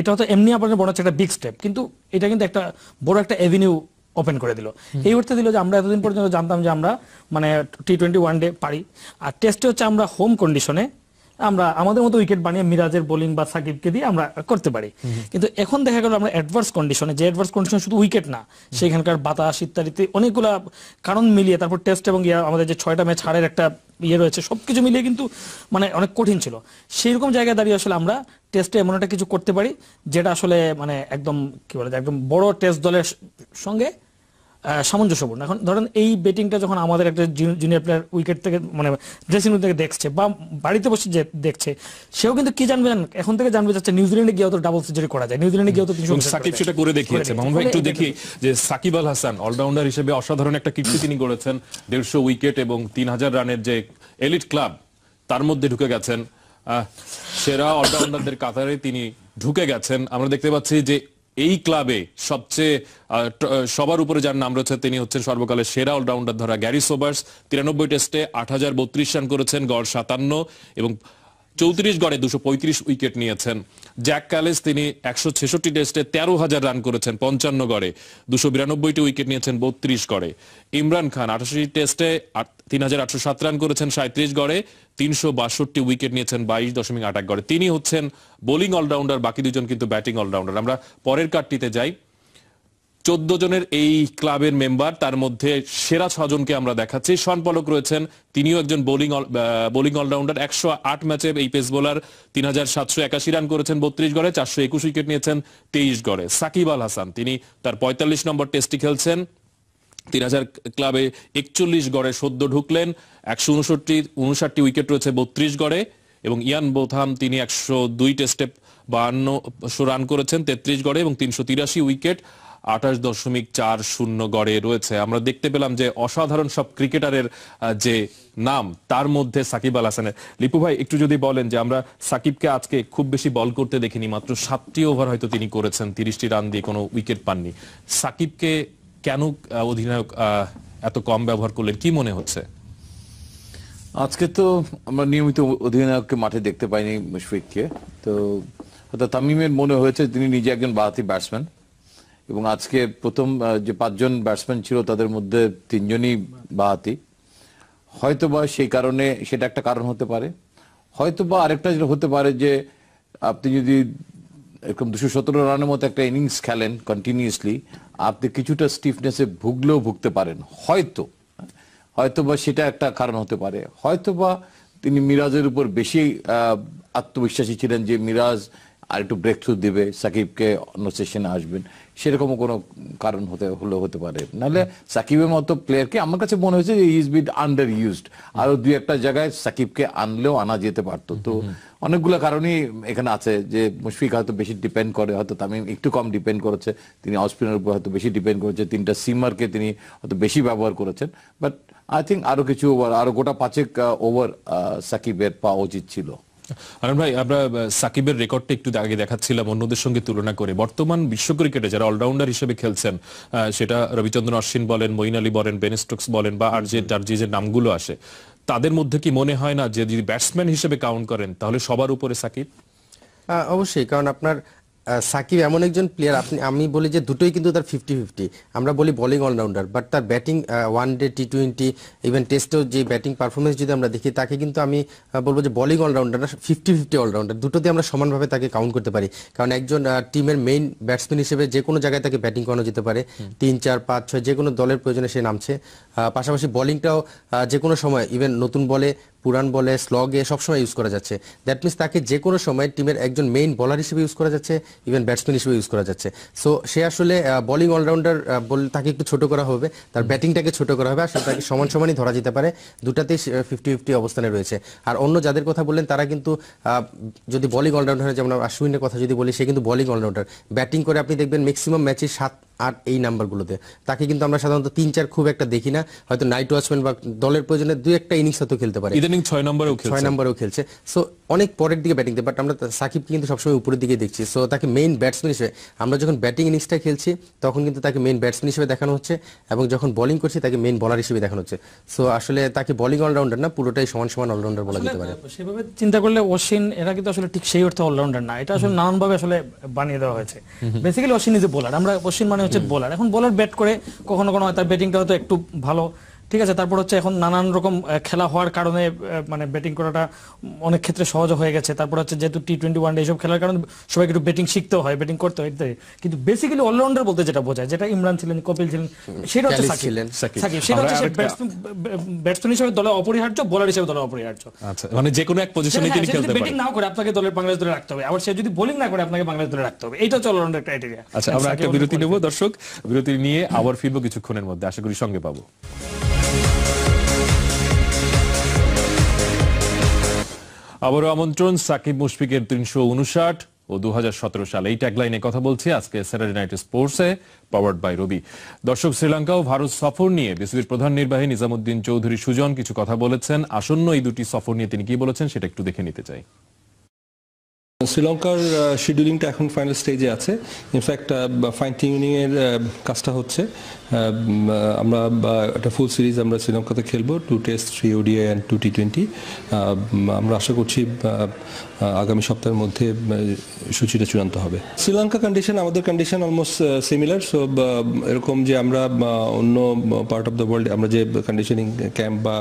এটা হয়তো এমনি আপনার বড় হচ্ছে একটা বিগ স্টেপ কিন্তু এটা কিন্তু একটা বড় একটা এভিনিউ ওপেন করে দিল এই অর্থে দিল যে আমরা এতদিন পর্যন্ত জানতাম যে আমরা মানে টি টোয়েন্টি ওয়ান ডে পারি আর টেস্টে হচ্ছে আমরা হোম কন্ডিশনে আমরা আমাদের মতো উইকেট বানিয়ে মিরাজের বোলিং বা সাকিবকে দিয়ে আমরা করতে পারি কিন্তু এখন দেখা গেল আমরা অ্যাডভার্স কন্ডিশনে যে অ্যাডভার্স কন্ডিশন শুধু উইকেট না সেখানকার বাতাস ইত্যাদিতে অনেকগুলা কারণ মিলিয়ে তারপর টেস্ট এবং আমাদের যে ছয়টা ম্যাচ হারের একটা ইয়ে রয়েছে সবকিছু মিলিয়ে কিন্তু মানে অনেক কঠিন ছিল সেই রকম জায়গায় দাঁড়িয়ে আসলে আমরা টেস্টে এমন একটা কিছু করতে পারি যেটা আসলে মানে একদম কি বলে একদম বড় টেস্ট দলের সঙ্গে সামঞ্জস্যপূর্ণ এখন ধরেন এই বেটিংটা যখন আমাদের একটা জুনিয়র প্লেয়ার উইকেট থেকে মানে ড্রেসিং রুম থেকে দেখছে বা বাড়িতে বসে যে দেখছে সেও কিন্তু কি জানবে এখন থেকে জানবে যাচ্ছে নিউজিল্যান্ডে গিয়ে তো ডাবল সেঞ্চুরি করা যায় নিউজিল্যান্ডে গিয়ে তো তিনশো সাকিব সেটা করে দেখিয়েছে মামুন ভাই একটু দেখি যে সাকিব আল হাসান অলরাউন্ডার হিসেবে অসাধারণ একটা কীর্তি তিনি গড়েছেন দেড়শো উইকেট এবং তিন হাজার রানের যে এলিট ক্লাব তার মধ্যে ঢুকে গেছেন সেরা অলরাউন্ডারদের কাতারে তিনি ঢুকে গেছেন আমরা দেখতে পাচ্ছি যে এই ক্লাবে সবচেয়ে সবার উপরে যার নাম রয়েছে তিনি হচ্ছেন সর্বকালের সেরা অলরাউন্ডার ধরা গ্যারি সোবার্স তিরানব্বই টেস্টে আট হাজার রান করেছেন গড় সাতান্ন এবং চৌত্রিশ গড়ে দুশো উইকেট নিয়েছেন জ্যাক ক্যালেস তিনি একশো ছেষট্টি টেস্টে তেরো হাজার রান করেছেন পঞ্চান্ন গড়ে দুশো বিরানব্বইটি উইকেট নিয়েছেন বত্রিশ গড়ে ইমরান খান আঠাশি টেস্টে তিন হাজার আটশো সাত রান করেছেন সাঁত্রিশ গড়ে তিনশো বাষট্টি উইকেট নিয়েছেন বাইশ দশমিক আট গড়ে তিনি হচ্ছেন বোলিং অলরাউন্ডার বাকি দুজন কিন্তু ব্যাটিং অলরাউন্ডার আমরা পরের কার্ডটিতে যাই চোদ্দ জনের এই ক্লাবের মেম্বার তার মধ্যে সেরা ছজনকে আমরা দেখাচ্ছি শন পলক রয়েছেন তিনিও একজন বোলিং বোলিং অলরাউন্ডার একশো আট ম্যাচে এই পেস বোলার তিন হাজার সাতশো একাশি রান করেছেন বত্রিশ গড়ে চারশো একুশ উইকেট নিয়েছেন তেইশ গড়ে সাকিব আল হাসান তিনি তার পঁয়তাল্লিশ নম্বর টেস্টটি খেলছেন তিন হাজার ক্লাবে একচল্লিশ গড়ে সদ্য ঢুকলেন একশো উনষট্টি উনষাটটি উইকেট রয়েছে বত্রিশ গড়ে এবং ইয়ান বোথাম তিনি একশো দুই টেস্টে বাহান্নশো রান করেছেন তেত্রিশ গড়ে এবং তিনশো তিরাশি উইকেট আঠাশ দশমিক চার শূন্য গড়ে রয়েছে আমরা দেখতে পেলাম যে অসাধারণ সব ক্রিকেটারের যে নাম তার মধ্যে সাকিব আল হাসানের লিপু ভাই একটু যদি বলেন যে আমরা সাকিবকে আজকে খুব বেশি বল করতে দেখিনি মাত্র সাতটি ওভার হয়তো তিনি করেছেন তিরিশটি রান দিয়ে কোনো উইকেট পাননি সাকিবকে কেন অধিনায়ক এত কম ব্যবহার করলেন কি মনে হচ্ছে আজকে তো আমরা নিয়মিত অধিনায়ককে মাঠে দেখতে পাইনি মুশফিককে তো তামিমের মনে হয়েছে তিনি নিজে একজন বাহাতি ব্যাটসম্যান এবং আজকে প্রথম যে পাঁচজন ব্যাটসম্যান ছিল তাদের মধ্যে তিনজনই বাহাতি হয়তোবা সেই কারণে সেটা একটা কারণ হতে পারে হয়তোবা আরেকটা যেটা হতে পারে যে আপনি যদি এরকম দুশো সতেরো রানের মতো একটা ইনিংস খেলেন কন্টিনিউসলি আপনি কিছুটা স্টিফনেসে ভুগলেও ভুগতে পারেন হয়তো হয়তোবা সেটা একটা কারণ হতে পারে হয়তোবা তিনি মিরাজের উপর বেশি আত্মবিশ্বাসী ছিলেন যে মিরাজ আর একটু ব্রেক থ্রু দেবে সাকিবকে অন্য সেশনে আসবেন সেরকমও কোনো কারণ হতে হলেও হতে পারে নাহলে সাকিবের মতো প্লেয়ারকে আমার কাছে মনে হয়েছে যে ইজ বিট আন্ডার ইউজড আরও দুই একটা জায়গায় সাকিবকে আনলেও আনা যেতে পারতো তো অনেকগুলো কারণই এখানে আছে যে মুশফিক হয়তো বেশি ডিপেন্ড করে হয়তো তামিম একটু কম ডিপেন্ড করেছে তিনি অফস্পিনের উপর হয়তো বেশি ডিপেন্ড করেছে তিনটা সিমারকে তিনি হয়তো বেশি ব্যবহার করেছেন বাট আই থিঙ্ক আরও কিছু ওভার আরও গোটা পাঁচেক ওভার uh, uh, সাকিবের পাওয়া উচিত ছিল আরম ভাই আমরা সাকিবের রেকর্ডটা একটু আগে দেখাচ্ছিলাম অন্যদের সঙ্গে তুলনা করে বর্তমান বিশ্ব ক্রিকেটে যারা অলরাউন্ডার হিসেবে খেলছেন সেটা রবিচন্দ্রন অশ্বিন বলেন মইন আলী বলেন বেন স্টোকস বলেন বা আর যে টার্জি যে নামগুলো আসে তাদের মধ্যে কি মনে হয় না যে যদি ব্যাটসম্যান হিসেবে কাউন্ট করেন তাহলে সবার উপরে সাকিব অবশ্যই কারণ আপনার সাকিব এমন একজন প্লেয়ার আপনি আমি বলি যে দুটোই কিন্তু তার ফিফটি ফিফটি আমরা বলি বলিং অলরাউন্ডার বাট তার batting one day T twenty even টেস্টেও যে ব্যাটিং পারফরমেন্স যদি আমরা দেখি তাকে কিন্তু আমি বলবো যে বলিং অলরাউন্ডার না ফিফটি ফিফটি অলরাউন্ডার দুটোতে আমরা সমানভাবে তাকে কাউন্ট করতে পারি কারণ একজন টিমের মেইন ব্যাটসম্যান হিসেবে যে কোনো জায়গায় তাকে ব্যাটিং করানো যেতে পারে তিন চার পাঁচ ছয় যে কোনো দলের প্রয়োজনে সে নামছে পাশাপাশি বলিংটাও যে কোনো সময় ইভেন নতুন বলে পুরান বলে স্লগে সবসময় ইউজ করা যাচ্ছে দ্যাট মিনস তাকে যে কোনো সময় টিমের একজন মেইন বলার হিসেবে ইউজ করা যাচ্ছে ইভেন ব্যাটসম্যান হিসেবে ইউজ করা যাচ্ছে সো সে আসলে বোলিং অলরাউন্ডার বলে তাকে একটু ছোট করা হবে তার ব্যাটিংটাকে ছোট করা হবে আসলে তাকে সমান সমানই ধরা যেতে পারে দুটাতেই ফিফটি ফিফটি অবস্থানে রয়েছে আর অন্য যাদের কথা বললেন তারা কিন্তু যদি বলিং অলরাউন্ডার যেমন আশ্বিনের কথা যদি বলি সে কিন্তু বলিং অলরাউন্ডার ব্যাটিং করে আপনি দেখবেন ম্যাক্সিমাম ম্যাচে সাত আর এই নাম্বারগুলোতে তাকে কিন্তু আমরা সাধারণত তিন চার খুব একটা দেখি না হয়তো নাইট ওয়াচম্যান বা দলের প্রয়োজনে দু একটা ইনিংস হয়তো খেলতে পারে ইদানিং ছয় নম্বরে ছয় নম্বরেও খেলছে সো অনেক পরের দিকে ব্যাটিং বাট আমরা সাকিবকে কিন্তু সবসময় উপরের দিকে দেখছি সো তাকে মেইন ব্যাটসম্যান হিসেবে আমরা যখন ব্যাটিং ইনিংসটা খেলছি তখন কিন্তু তাকে মেইন ব্যাটসম্যান হিসেবে দেখানো হচ্ছে এবং যখন বলিং করছি তাকে মেইন বলার হিসেবে দেখানো হচ্ছে সো আসলে তাকে বলিং অলরাউন্ডার না পুরোটাই সমান সমান অলরাউন্ডার বলা যেতে পারে সেভাবে চিন্তা করলে অশ্বিন এরা কিন্তু আসলে ঠিক সেই অর্থে অলরাউন্ডার না এটা আসলে নানানভাবে আসলে বানিয়ে দেওয়া হয়েছে basically Ashwin is a bowler আমরা অশ্বিন মানে হচ্ছে বোলার এখন বোলার ব্যাট করে কখনো কখনো তার ব্যাটিংটা হয়তো একটু ভালো ঠিক আছে তারপর হচ্ছে এখন নানান রকম খেলা হওয়ার কারণে মানে ব্যাটিং করাটা অনেক ক্ষেত্রে সহজ হয়ে গেছে তারপর হচ্ছে যেহেতু টি টোয়েন্টি ওয়ান এইসব খেলার কারণে সবাই একটু ব্যাটিং শিখতে হয় ব্যাটিং করতে হয় ইত্যাদি কিন্তু বেসিক্যালি অলরাউন্ডার বলতে যেটা বোঝায় যেটা ইমরান ছিলেন কপিল ছিলেন সেটা হচ্ছে সাকিব সেটা হচ্ছে ব্যাটসম্যান হিসেবে দলে অপরিহার্য বোলার হিসেবে দলে অপরিহার্য আচ্ছা মানে যে কোনো এক পজিশনে হ্যাঁ, তিনি খেলতে পারেন ব্যাটিং নাও করে আপনাকে দলের বাংলাদেশ দলে রাখতে হবে আবার সে যদি বোলিং না করে আপনাকে বাংলাদেশ দলে রাখতে হবে এইটা হচ্ছে অলরাউন্ডার ক্রাইটেরিয়া আচ্ছা মানে আমরা একটা বিরতি নেব দর্শক বিরতি নিয়ে আবার ফিরবো কিছুক্ষণের মধ্যে আশা করি সঙ্গে পাবো আবারও আমন্ত্রণ সাকিব মুশফিকের তিনশো উনষাট ও দু সালে এই ট্যাগলাইনে কথা বলছি আজকে স্যাটারডে নাইট স্পোর্টসে পাওয়ার্ড বাই রবি দর্শক শ্রীলঙ্কা ও ভারত সফর নিয়ে বিসিবির প্রধান নির্বাহী নিজামুদ্দিন চৌধুরী সুজন কিছু কথা বলেছেন আসন্ন এই দুটি সফর নিয়ে তিনি কি বলেছেন সেটা একটু দেখে নিতে চাই শ্রীলঙ্কার শিডিউলিংটা এখন ফাইনাল স্টেজে আছে ইনফ্যাক্ট ফাইন টিউনিংয়ের কাজটা হচ্ছে আমরা একটা ফুল সিরিজ আমরা শ্রীলঙ্কাতে খেলবো two test three ODI and two T twenty আমরা আশা করছি আগামী সপ্তাহের মধ্যে সূচিটা চূড়ান্ত হবে শ্রীলঙ্কা কন্ডিশন আমাদের কন্ডিশন অলমোস্ট সিমিলার সো এরকম যে আমরা অন্য পার্ট অফ দ্য ওয়ার্ল্ড আমরা যে কন্ডিশনিং ক্যাম্প বা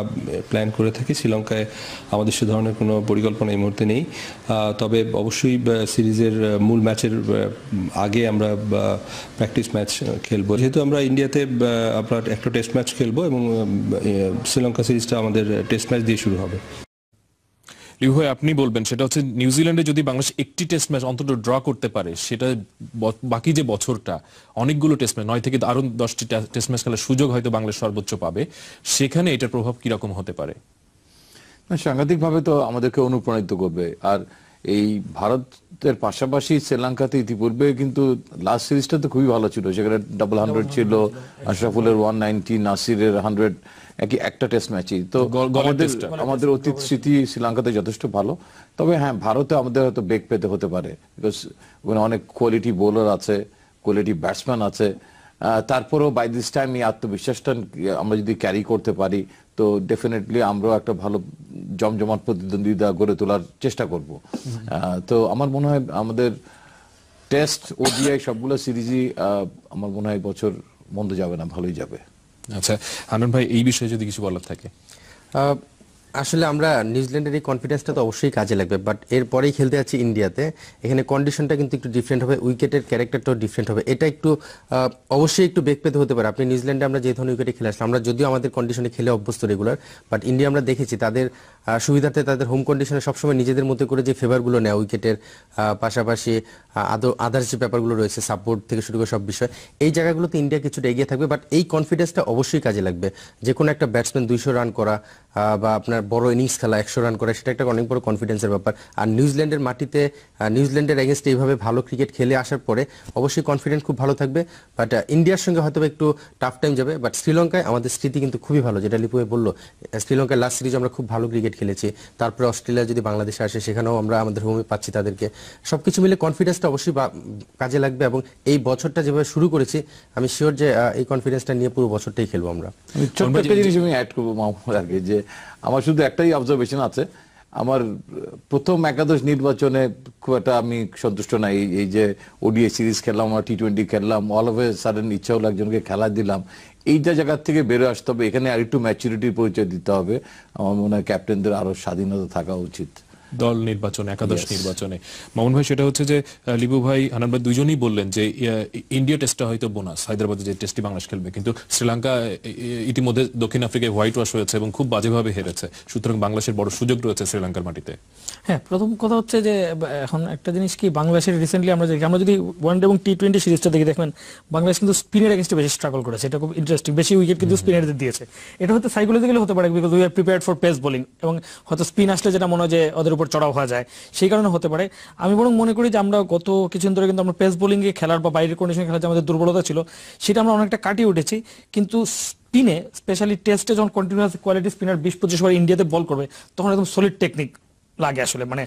প্ল্যান করে থাকি শ্রীলঙ্কায় আমাদের সে ধরনের কোনো পরিকল্পনা এই মুহূর্তে নেই তবে অবশ্যই সিরিজের মূল ম্যাচের আগে আমরা প্র্যাকটিস ম্যাচ খেলবো যেহেতু আমরা ইন্ডিয়া এতে আপনার একটা টেস্ট ম্যাচ খেলবো এবং ইয়ে, শ্রীলঙ্কা সিরিজটা আমাদের টেস্ট ম্যাচ দিয়ে শুরু হবে লিহুয়ে আপনি বলবেন সেটা হচ্ছে নিউজিল্যান্ডে যদি বাংলাদেশ একটি টেস্ট ম্যাচ অন্তত ড্র করতে পারে সেটা বাকি যে বছরটা অনেকগুলো টেস্ট ম্যাচ নয় থেকে আরও দশটি টেস্ট ম্যাচ খেলার সুযোগ হয়তো বাংলাদেশ সর্বোচ্চ পাবে সেখানে এটার প্রভাব কিরকম হতে পারে সাংঘাতিকভাবে তো আমাদেরকে অনুপ্রাণিত করবে আর এই ভারত এর পাশাপাশি শ্রীলঙ্কাতে ইতিপূর্বে কিন্তু লাস্ট সিরিজটা তো খুবই ভালো ছিল সেখানে ডাবল হান্ড্রেড ছিল আশরাফুলের ওয়ান নাইনটি নাসিরের হান্ড্রেড একই একটা টেস্ট ম্যাচই তো আমাদের আমাদের অতীত স্মৃতি শ্রীলঙ্কাতে যথেষ্ট ভালো তবে হ্যাঁ ভারতে আমাদের হয়তো বেগ পেতে হতে পারে বিকজ ওখানে অনেক কোয়ালিটি বোলার আছে কোয়ালিটি ব্যাটসম্যান আছে তারপরেও বাই দিস টাইম এই আত্মবিশ্বাসটা আমরা যদি ক্যারি করতে পারি তো ডেফিনেটলি আমরাও একটা ভালো জমজমাট প্রতিদ্বন্দ্বিতা গড়ে তোলার চেষ্টা করব তো আমার মনে হয় আমাদের টেস্ট ওডিআই সবগুলো সিরিজই আমার মনে হয় বছর মন্দ যাবে না ভালোই যাবে আচ্ছা আনন্দ ভাই এই বিষয়ে যদি কিছু বলার থাকে আসলে আমরা নিউজিল্যান্ডের এই কনফিডেন্সটা তো অবশ্যই কাজে লাগবে বাট এরপরেই খেলতে যাচ্ছি ইন্ডিয়াতে এখানে কন্ডিশনটা কিন্তু একটু ডিফারেন্ট হবে উইকেটের ক্যারেক্টারটাও ডিফারেন্ট হবে এটা একটু অবশ্যই একটু বেগ পেতে হতে পারে আপনি নিউজিল্যান্ডে আমরা যে ধরনের উইকেটে খেলে আসলাম আমরা যদিও আমাদের কন্ডিশনে খেলে অভ্যস্ত রেগুলার বাট ইন্ডিয়া আমরা দেখেছি তাদের সুবিধার্থে তাদের হোম কন্ডিশনে সবসময় নিজেদের মতো করে যে ফেভারগুলো নেয় উইকেটের পাশাপাশি আদার্স যে ব্যাপারগুলো রয়েছে সাপোর্ট থেকে শুরু করে সব বিষয় এই জায়গাগুলোতে ইন্ডিয়া কিছুটা এগিয়ে থাকবে বাট এই কনফিডেন্সটা অবশ্যই কাজে লাগবে যে কোনো একটা ব্যাটসম্যান দুইশো রান করা বা আপনার বড় ইনিংস খেলা একশো রান করা সেটা একটা অনেক বড় কনফিডেন্সের ব্যাপার আর নিউজিল্যান্ডের মাটিতে নিউজিল্যান্ডের এগেনস্টে এইভাবে ভালো ক্রিকেট খেলে আসার পরে অবশ্যই কনফিডেন্স খুব ভালো থাকবে বাট ইন্ডিয়ার সঙ্গে হয়তো একটু টাফ টাইম যাবে বাট শ্রীলঙ্কায় আমাদের স্মৃতি কিন্তু খুবই ভালো যেটা লিপুয়ে বললো শ্রীলঙ্কার লাস্ট সিরিজ আমরা খুব ভালো ক্রিকেট ক্রিকেট খেলেছি তারপরে অস্ট্রেলিয়া যদি বাংলাদেশে আসে সেখানেও আমরা আমাদের হোমে পাচ্ছি তাদেরকে সব কিছু মিলে কনফিডেন্সটা অবশ্যই কাজে লাগবে এবং এই বছরটা যেভাবে শুরু করেছি আমি শিওর যে এই কনফিডেন্সটা নিয়ে পুরো বছরটাই খেলবো আমরা যে আমার শুধু একটাই অবজারভেশন আছে আমার প্রথম একাদশ নির্বাচনে খুব একটা আমি সন্তুষ্ট নাই এই যে ওডিএ সিরিজ খেললাম টি টোয়েন্টি খেললাম অল ওভার সাডেন ইচ্ছা হলো একজনকে খেলা দিলাম এইটা জায়গার থেকে বেরো আসতে হবে এখানে আরেকটু ম্যাচুরিটির পরিচয় দিতে হবে আমার মনে হয় ক্যাপ্টেনদের আরও স্বাধীনতা থাকা উচিত দল নির্বাচনে একাদশ নির্বাচনে মামুন ভাই সেটা হচ্ছে যে লিবু ভাই হানান ভাই দুজনেই বললেন যে ইন্ডিয়া টেস্টটা হয়তো বোনাস হায়দ্রাবাদে যে টেস্টটি বাংলাদেশ খেলবে কিন্তু শ্রীলঙ্কা ইতিমধ্যে দক্ষিণ আফ্রিকায় হোয়াইট ওয়াশ হয়েছে এবং খুব বাজেভাবে হেরেছে সুতরাং বাংলাদেশের বড় সুযোগ রয়েছে শ্রীলঙ্কার মাটিতে হ্যাঁ প্রথম কথা হচ্ছে যে এখন একটা জিনিস কি বাংলাদেশের রিসেন্টলি আমরা দেখি আমরা যদি ওয়ানডে এবং টি টোয়েন্টি সিরিজটা দেখি দেখবেন বাংলাদেশ কিন্তু স্পিনের এগেনস্টে বেশি স্ট্রাগল করেছে এটা খুব ইন্টারেস্টিং বেশি উইকেট কিন্তু স্পিনারদের দিয়েছে এটা হয়তো সাইকোলজিক্যালি হতে পারে because we are prepared for pace bowling এবং হয়তো স্পিন আসলে যেটা মনে হয় যে ওদের উপর উপর চড়াও হওয়া যায় সেই কারণে হতে পারে আমি বরং মনে করি যে আমরা গত কিছুদিন ধরে কিন্তু আমরা পেস বোলিংয়ে খেলার বা বাইরের কন্ডিশনে খেলার যে আমাদের দুর্বলতা ছিল সেটা আমরা অনেকটা কাটিয়ে উঠেছি কিন্তু স্পিনে স্পেশালি টেস্টে যখন কন্টিনিউয়াস কোয়ালিটি স্পিনার বিশ পঁচিশ বার ইন্ডিয়াতে বল করবে তখন একদম সলিড টেকনিক লাগে আসলে মানে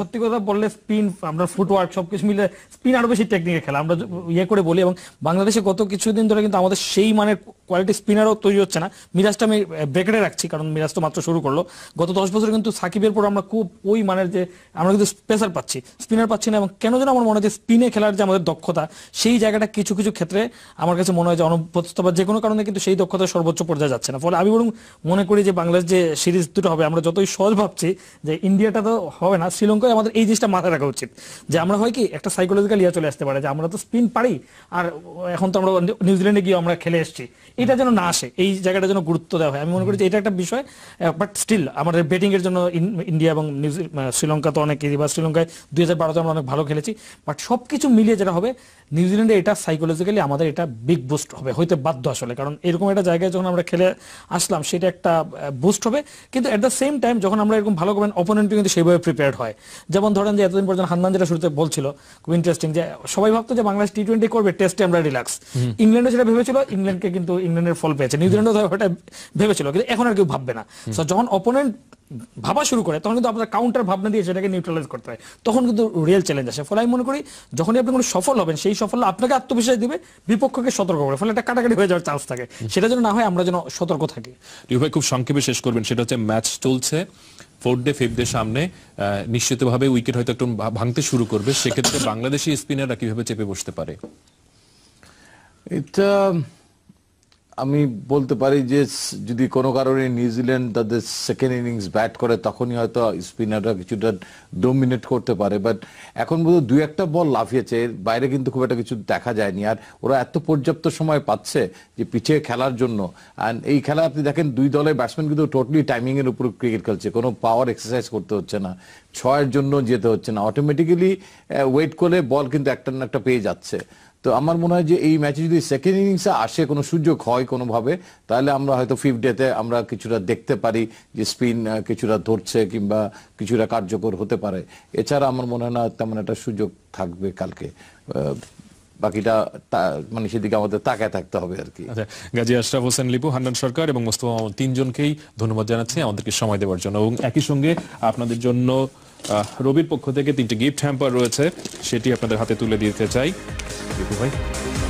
সত্যি কথা বললে স্পিন আমরা ফুটওয়ার্ক সবকিছু মিলে স্পিন আরো বেশি টেকনিকের খেলা আমরা ইয়ে করে বলি এবং বাংলাদেশে গত কিছুদিন ধরে কিন্তু আমাদের সেই মানের কোয়ালিটি স্পিনারও তৈরি হচ্ছে না মিরাজটা আমি ব্রেকেটে রাখছি কারণ মিরাজ তো মাত্র শুরু করলো গত দশ বছর কিন্তু সাকিবের পর আমরা খুব ওই মানের যে আমরা কিন্তু স্পেশাল পাচ্ছি স্পিনার পাচ্ছি না এবং কেন যেন আমার মনে হয় যে স্পিনে খেলার যে আমাদের দক্ষতা সেই জায়গাটা কিছু কিছু ক্ষেত্রে আমার কাছে মনে হয় যে অনুপস্থিত বা যে কোনো কারণে কিন্তু সেই দক্ষতা সর্বোচ্চ পর্যায়ে যাচ্ছে না ফলে আমি বরং মনে করি যে বাংলাদেশ যে সিরিজ দুটো হবে আমরা যতই সহজ ভাবছি যে ইন্ডিয়াটা তো হবে না শ্রীলঙ্কায় আমাদের এই জিনিসটা মাথায় রাখা উচিত যে আমরা হয় কি একটা সাইকোলজিক্যাল ইয়ে চলে আসতে পারে যে আমরা তো স্পিন পারি আর এখন তো আমরা নিউজিল্যান্ডে গিয়ে আমরা খেলে এসেছি এটা যেন না আসে এই জায়গাটা যেন গুরুত্ব দেওয়া হয় আমি মনে করি যে এটা একটা বিষয় বাট স্টিল আমাদের ব্যাটিং এর জন্য ইন্ডিয়া এবং শ্রীলঙ্কা তো অনেক বা শ্রীলঙ্কায় দুই হাজার বারোতে আমরা অনেক ভালো খেলেছি বাট সব কিছু মিলিয়ে যেটা হবে নিউজিল্যান্ডে এটা সাইকোলজিক্যালি আমাদের এটা বিগ বুস্ট হবে হইতে বাধ্য আসলে কারণ এরকম একটা জায়গায় যখন আমরা খেলে আসলাম সেটা একটা বুস্ট হবে কিন্তু অ্যাট দ্য সেম টাইম যখন আমরা এরকম ভালো করবেন অপোনেন্ট কিন্তু সেইভাবে প্রিপেয়ার্ড হয় যেমন ধরেন যে এতদিন পর্যন্ত হান্দান যেটা শুরুতে বলছিল খুব ইন্টারেস্টিং যে সবাই ভাবতো যে বাংলাদেশ টি টোয়েন্টি করবে টেস্টে আমরা রিল্যাক্স ইংল্যান্ডও সেটা ভেবেছিল ইংল্যান্ডকে কিন্তু ইংল্যান্ডের ফল পেয়েছে নিউজিল্যান্ড ওটা ভেবেছিল কিন্তু এখন আর কেউ ভাববে না সো যখন অপোনেন্ট ভাবা শুরু করে তখন কিন্তু আপনার কাউন্টার ভাবনা দিয়ে সেটাকে নিউট্রালাইজ করতে হয় তখন কিন্তু রিয়েল চ্যালেঞ্জ আসে ফলে আমি মনে করি যখনই আপনি কোনো সফল হবেন সেই সফল আপনাকে আত্মবিশ্বাস দিবে বিপক্ষকে সতর্ক করে ফলে একটা কাটাকাটি হয়ে যাওয়ার চান্স থাকে সেটা যেন না হয় আমরা যেন সতর্ক থাকি ভাই খুব সংক্ষেপে শেষ করবেন সেটা হচ্ছে ম্যাচ চলছে ফোর্থ ডে ফিফথ ডে সামনে নিশ্চিতভাবে উইকেট হয়তো একটু ভাঙতে শুরু করবে সেক্ষেত্রে বাংলাদেশি স্পিনাররা কিভাবে চেপে বসতে পারে এটা আমি বলতে পারি যে যদি কোনো কারণে নিউজিল্যান্ড তাদের সেকেন্ড ইনিংস ব্যাট করে তখনই হয়তো স্পিনাররা কিছুটা ডোমিনেট করতে পারে বাট এখন বোধ দু একটা বল লাফিয়েছে বাইরে কিন্তু খুব একটা কিছু দেখা যায়নি আর ওরা এত পর্যাপ্ত সময় পাচ্ছে যে পিছিয়ে খেলার জন্য আর এই খেলা আপনি দেখেন দুই দলের ব্যাটসম্যান কিন্তু টোটালি টাইমিংয়ের উপর ক্রিকেট খেলছে কোনো পাওয়ার এক্সারসাইজ করতে হচ্ছে না ছয়ের জন্য যেতে হচ্ছে না অটোমেটিক্যালি ওয়েট করলে বল কিন্তু একটা না একটা পেয়ে যাচ্ছে তো আমার মনে হয় যে এই ম্যাচে যদি সেকেন্ড ইনিংসে আসে কোনো সুযোগ হয় কোনোভাবে তাহলে আমরা হয়তো ফিফ ডেতে আমরা কিছুটা দেখতে পারি যে স্পিন কিছুটা ধরছে কিংবা কিছুটা কার্যকর হতে পারে এছাড়া আমার মনে হয় না তেমন একটা সুযোগ থাকবে কালকে বাকিটা মানে সেদিকে আমাদের তাকায় থাকতে হবে আর কি আচ্ছা, গাজী আশরাফ হোসেন লিপু হান্নান সরকার এবং মোস্তফা তিনজনকেই ধন্যবাদ জানাচ্ছি আমাদেরকে সময় দেওয়ার জন্য এবং একই সঙ্গে আপনাদের জন্য রবির পক্ষ থেকে তিনটি গিফট হ্যাম্পার রয়েছে সেটি আপনাদের হাতে তুলে দিতে চাই ভাই